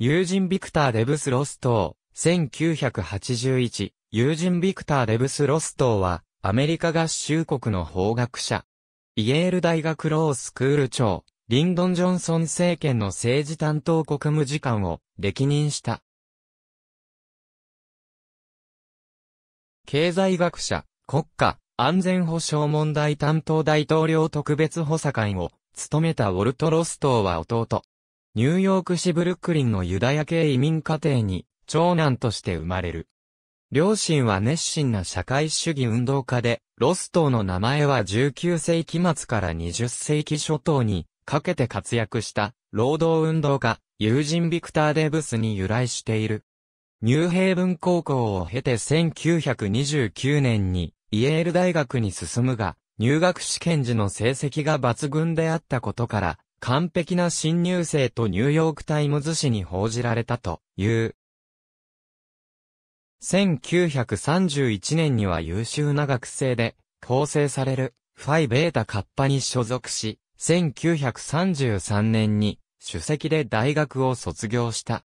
友人ビクター・デブス・ロストー、1981、友人ビクター・デブス・ロストーは、アメリカ合衆国の法学者。イエール大学ロースクール長、リンドン・ジョンソン政権の政治担当国務次官を歴任した。経済学者、国家、安全保障問題担当大統領特別補佐官を務めたウォルト・ロストーは弟、ニューヨーク市ブルックリンのユダヤ系移民家庭に、長男として生まれる。両親は熱心な社会主義運動家で、ロストーの名前は19世紀末から20世紀初頭にかけて活躍した労働運動家、友人ビクター・デブスに由来している。ニューヘイブン高校を経て1929年にイエール大学に進むが、入学試験時の成績が抜群であったことから、完璧な新入生とニューヨークタイムズ紙に報じられたという。1931年には優秀な学生で構成されるファイベータカッパに所属し、1933年に主席で大学を卒業した。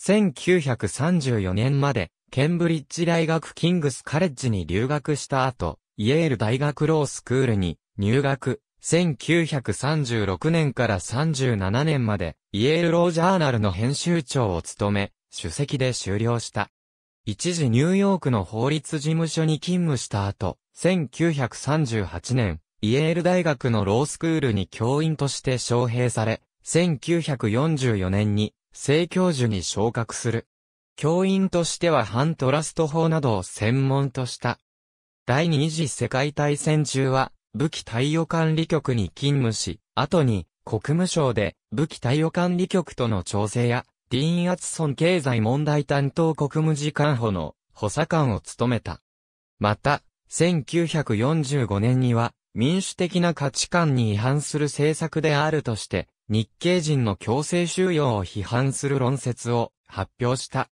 1934年までケンブリッジ大学キングスカレッジに留学した後、イェール大学ロースクールに入学。1936年から37年まで、イエールロージャーナルの編集長を務め、主席で終了した。一時ニューヨークの法律事務所に勤務した後、1938年、イエール大学のロースクールに教員として招聘され、1944年に、正教授に昇格する。教員としては反トラスト法などを専門とした。第二次世界大戦中は、武器貸与管理局に勤務し、後に国務省で武器貸与管理局との調整や、ディーン・アツソン経済問題担当国務次官補の補佐官を務めた。また、1945年には民主的な価値観に違反する政策であるとして、日系人の強制収容を批判する論説を発表した。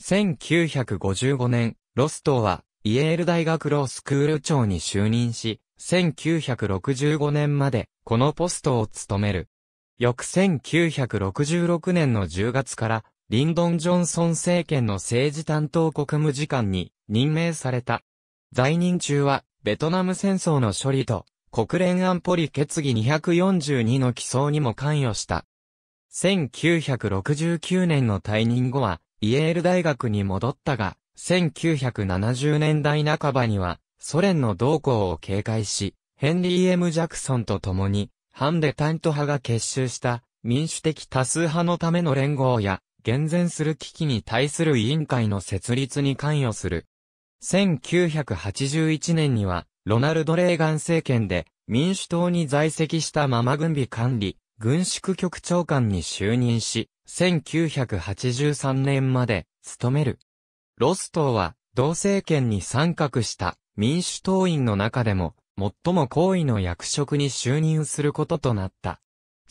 1955年、ロストはイエール大学ロースクール長に就任し、1965年までこのポストを務める。翌1966年の10月からリンドン・ジョンソン政権の政治担当国務次官に任命された。在任中はベトナム戦争の処理と国連安保理決議242の起草にも関与した。1969年の退任後はイエール大学に戻ったが、1970年代半ばにはソ連の動向を警戒し、ヘンリー・ M・ ジャクソンと共に、ハンデタント派が結集した民主的多数派のための連合や、厳然する危機に対する委員会の設立に関与する。1981年には、ロナルド・レーガン政権で、民主党に在籍したまま軍備管理、軍縮局長官に就任し、1983年まで、務める。ロストーは、同政権に参画した民主党員の中でも、最も高位の役職に就任することとなった。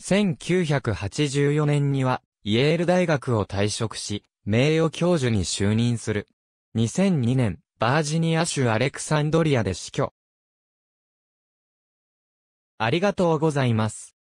1984年には、イエール大学を退職し、名誉教授に就任する。2002年、バージニア州アレクサンドリアで死去。ありがとうございます。